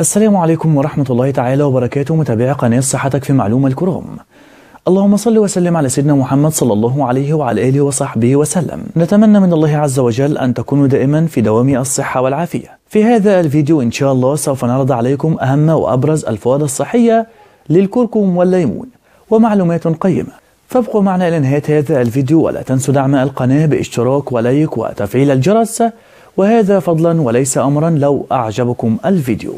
السلام عليكم ورحمة الله تعالى وبركاته متابعي قناة صحتك في معلومة الكرام اللهم صل وسلم على سيدنا محمد صلى الله عليه وعلى آله وصحبه وسلم نتمنى من الله عز وجل أن تكونوا دائما في دوام الصحة والعافية في هذا الفيديو إن شاء الله سوف نعرض عليكم أهم وأبرز الفوائد الصحية للكركم والليمون ومعلومات قيمة فابقوا معنا إلى نهاية هذا الفيديو ولا تنسوا دعم القناة باشتراك ولايك وتفعيل الجرس وهذا فضلا وليس أمرا لو أعجبكم الفيديو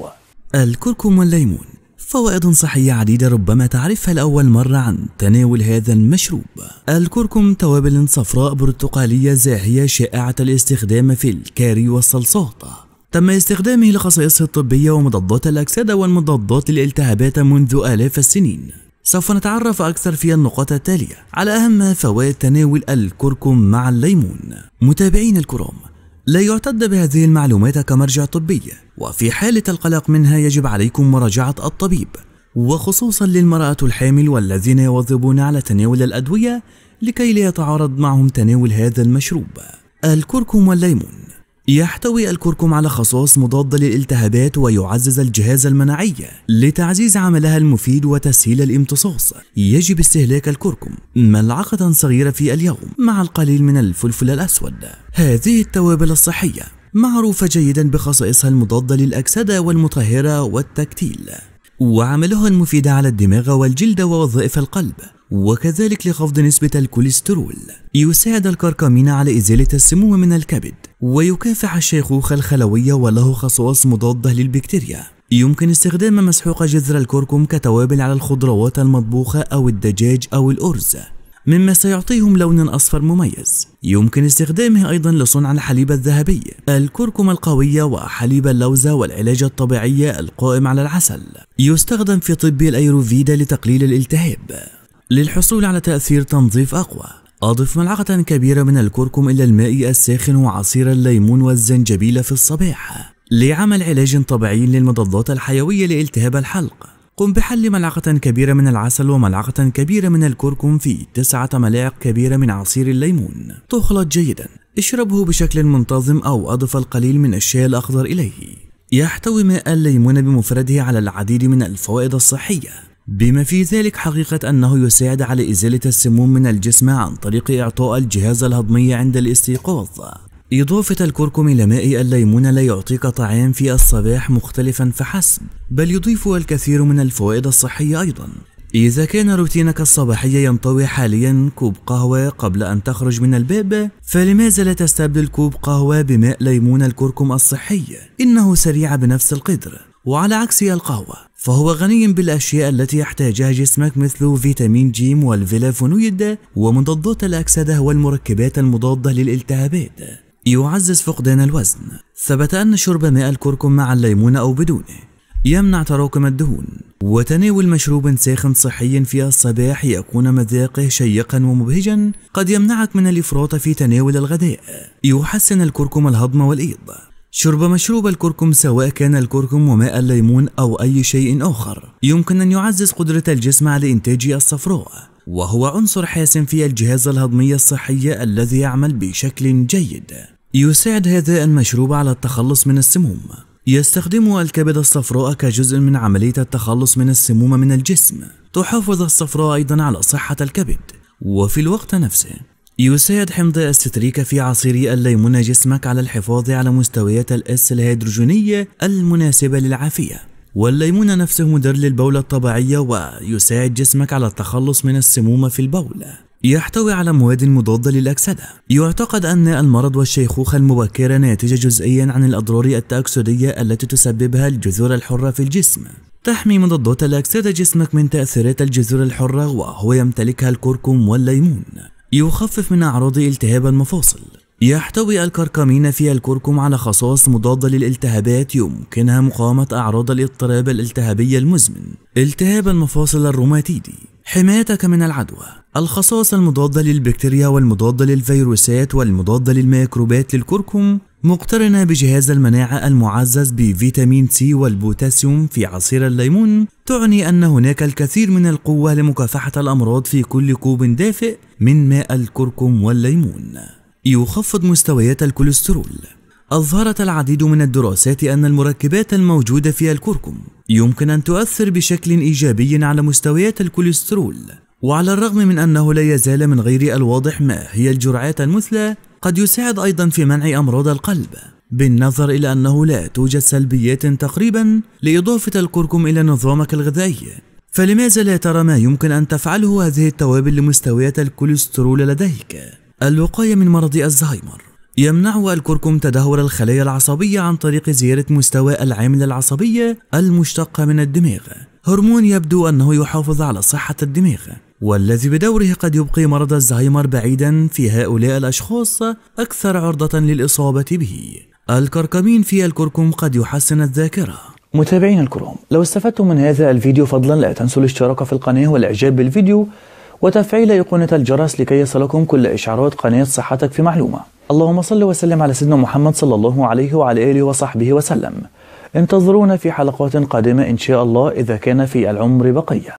الكركم والليمون فوائد صحية عديدة ربما تعرفها لأول مرة عن تناول هذا المشروب الكركم توابل صفراء برتقالية زاهية شائعة الاستخدام في الكاري والصلصات تم استخدامه لخصائصه الطبية ومضادات الأكسدة والمضادات للالتهابات منذ آلاف السنين سوف نتعرف أكثر في النقاط التالية على أهم فوائد تناول الكركم مع الليمون متابعين الكرام لا يعتد بهذه المعلومات كمرجع طبي وفي حالة القلق منها يجب عليكم مراجعة الطبيب وخصوصا للمرأة الحامل والذين يواظبون على تناول الأدوية لكي لا يتعارض معهم تناول هذا المشروب الكركم والليمون يحتوي الكركم على خصائص مضادة للالتهابات ويعزز الجهاز المناعي لتعزيز عملها المفيد وتسهيل الامتصاص يجب استهلاك الكركم ملعقة صغيرة في اليوم مع القليل من الفلفل الأسود هذه التوابل الصحية معروفة جيدا بخصائصها المضادة للأكسدة والمطهرة والتكتيل وعملها المفيد على الدماغ والجلد ووظائف القلب وكذلك لخفض نسبة الكوليسترول يساعد الكركمين على إزالة السموم من الكبد ويكافح الشيخوخة الخلوية وله خصائص مضادة للبكتيريا يمكن استخدام مسحوق جذر الكركم كتوابل على الخضروات المطبوخة أو الدجاج أو الأرز مما سيعطيهم لون أصفر مميز يمكن استخدامه أيضا لصنع الحليب الذهبي الكركم القوية وحليب اللوزة والعلاج الطبيعي القائم على العسل يستخدم في طب الأيروفيدا لتقليل الالتهاب للحصول على تأثير تنظيف أقوى أضف ملعقة كبيرة من الكركم إلى الماء الساخن وعصير الليمون والزنجبيل في الصباح لعمل علاج طبيعي للمضادات الحيوية لالتهاب الحلق قم بحل ملعقة كبيرة من العسل وملعقة كبيرة من الكركم في تسعة ملاعق كبيرة من عصير الليمون تخلط جيدا اشربه بشكل منتظم أو أضف القليل من الشاي الأخضر إليه يحتوي ماء الليمون بمفرده على العديد من الفوائد الصحية بما في ذلك حقيقة أنه يساعد على إزالة السموم من الجسم عن طريق إعطاء الجهاز الهضمي عند الاستيقاظ إضافة الكركم إلى ماء الليمون لا يعطيك طعام في الصباح مختلفا فحسب بل يضيف الكثير من الفوائد الصحية أيضا إذا كان روتينك الصباحي ينطوي حاليا كوب قهوة قبل أن تخرج من الباب فلماذا لا تستبدل كوب قهوة بماء ليمون الكركم الصحي إنه سريع بنفس القدر وعلى عكس القهوة فهو غني بالأشياء التي يحتاجها جسمك مثل فيتامين جيم والفيلافونويد ومضادات الأكسدة والمركبات المضادة للالتهابات يعزز فقدان الوزن ثبت أن شرب ماء الكركم مع الليمون أو بدونه يمنع تراكم الدهون وتناول مشروب ساخن صحي في الصباح يكون مذاقه شيقا ومبهجا قد يمنعك من الإفراط في تناول الغداء يحسن الكركم الهضم والإيض شرب مشروب الكركم سواء كان الكركم وماء الليمون أو أي شيء آخر يمكن أن يعزز قدرة الجسم على إنتاج الصفراء وهو عنصر حاسم في الجهاز الهضمي الصحي الذي يعمل بشكل جيد يساعد هذا المشروب على التخلص من السموم يستخدم الكبد الصفراء كجزء من عملية التخلص من السموم من الجسم تحافظ الصفراء أيضا على صحة الكبد وفي الوقت نفسه يساعد حمض الستريكا في عصير الليمون جسمك على الحفاظ على مستويات الاس الهيدروجينية المناسبة للعافية والليمون نفسه مدر للبولة الطبيعية ويساعد جسمك على التخلص من السموم في البول يحتوي على مواد مضادة للأكسدة يعتقد أن المرض والشيخوخة المبكرة ناتجة جزئيا عن الأضرار التأكسدية التي تسببها الجذور الحرة في الجسم تحمي مضادات الأكسدة جسمك من تأثيرات الجذور الحرة وهو يمتلكها الكركم والليمون يخفف من أعراض التهاب المفاصل يحتوي الكركمين في الكركم على خصائص مضادة للالتهابات يمكنها مقاومة أعراض الاضطراب الالتهابي المزمن التهاب المفاصل الروماتيدي حمايتك من العدوى الخصائص المضادة للبكتيريا والمضادة للفيروسات والمضادة للميكروبات للكركم مقترنة بجهاز المناعة المعزز بفيتامين سي والبوتاسيوم في عصير الليمون تعني أن هناك الكثير من القوة لمكافحة الأمراض في كل كوب دافئ من ماء الكركم والليمون يخفض مستويات الكوليسترول أظهرت العديد من الدراسات أن المركبات الموجودة في الكركم يمكن أن تؤثر بشكل إيجابي على مستويات الكوليسترول وعلى الرغم من أنه لا يزال من غير الواضح ما هي الجرعات المثلى قد يساعد أيضا في منع أمراض القلب بالنظر إلى أنه لا توجد سلبيات تقريبا لإضافة الكركم إلى نظامك الغذائي فلماذا لا ترى ما يمكن أن تفعله هذه التوابل لمستويات الكوليسترول لديك؟ الوقاية من مرض الزهايمر يمنع الكركم تدهور الخلايا العصبية عن طريق زيادة مستوى العامل العصبية المشتقة من الدماغ هرمون يبدو أنه يحافظ على صحة الدماغ والذي بدوره قد يبقي مرض الزهايمر بعيدا في هؤلاء الأشخاص أكثر عرضة للإصابة به الكركمين في الكركم قد يحسن الذاكرة متابعين الكرام لو استفدتم من هذا الفيديو فضلا لا تنسوا الاشتراك في القناة والإعجاب بالفيديو وتفعيل أيقونة الجرس لكي يصلكم كل إشعارات قناة صحتك في معلومة اللهم صل وسلم على سيدنا محمد صلى الله عليه وعلى آله وصحبه وسلم انتظرونا في حلقات قادمة إن شاء الله إذا كان في العمر بقية